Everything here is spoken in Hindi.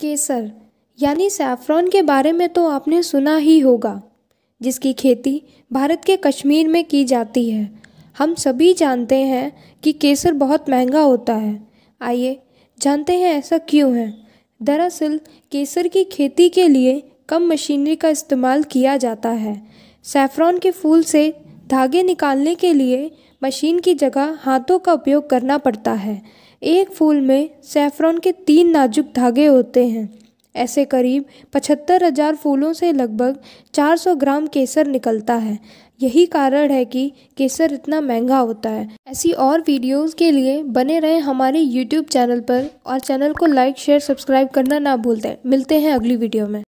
केसर यानी सैफ्रॉन के बारे में तो आपने सुना ही होगा जिसकी खेती भारत के कश्मीर में की जाती है हम सभी जानते हैं कि केसर बहुत महंगा होता है आइए जानते हैं ऐसा क्यों है दरअसल केसर की खेती के लिए कम मशीनरी का इस्तेमाल किया जाता है सैफ्रॉन के फूल से धागे निकालने के लिए मशीन की जगह हाथों का उपयोग करना पड़ता है एक फूल में सेफ्रॉन के तीन नाजुक धागे होते हैं ऐसे करीब पचहत्तर हजार फूलों से लगभग 400 ग्राम केसर निकलता है यही कारण है कि केसर इतना महंगा होता है ऐसी और वीडियोस के लिए बने रहें हमारे यूट्यूब चैनल पर और चैनल को लाइक शेयर सब्सक्राइब करना ना भूलते मिलते हैं अगली वीडियो में